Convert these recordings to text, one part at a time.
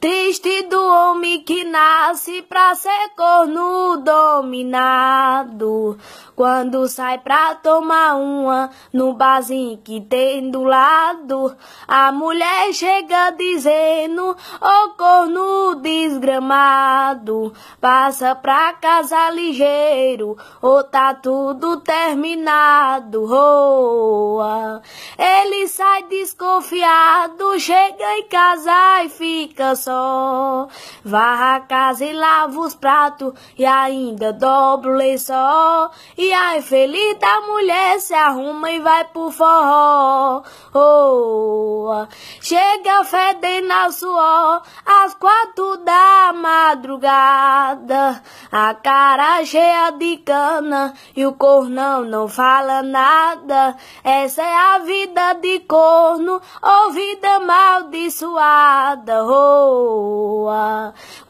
Triste do homem que nasce pra ser corno dominado. Quando sai pra tomar uma no barzinho que tem do lado, a mulher chega dizendo: Ô oh, corno desgramado, passa pra casa ligeiro, ou tá tudo terminado, roa. Ele sai desconfiado, chega em casa e fica só. Varra a casa e lava os pratos, e ainda dobra o lençol. E a infeliz da mulher se arruma e vai pro forró, roa. Chega fedendo a suor, as quatro da madrugada, a cara cheia de cana e o cornão não fala nada. Essa é a vida de corno ou vida maldiçoada. Oh,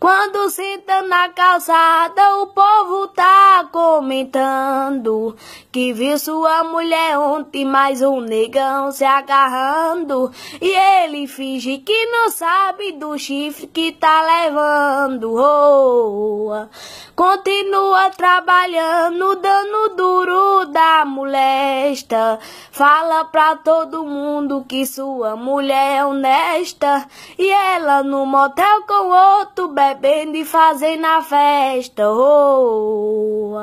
quando senta na calçada, o povo tá comentando que viu sua mulher ontem mais um negão se agarrando. E ele finge que não sabe do chifre que tá levando. Oh, continua trabalhando, dando molesta. Fala pra todo mundo que sua mulher é honesta. E ela no motel com outro, bebendo e fazendo a festa. Oh,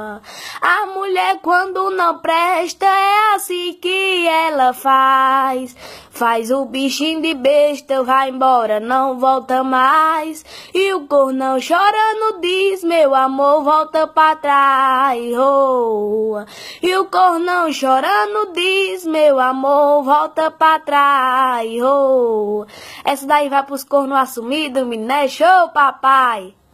a mulher quando não presta é assim que ela faz. Faz o bichinho de besta, vai embora, não volta mais. E o cornão chorando diz, meu amor, volta pra trás. Oh, e o cornão chorando diz, meu amor, volta pra trás. Oh. Essa daí vai pros corno assumidos, me deixou, papai.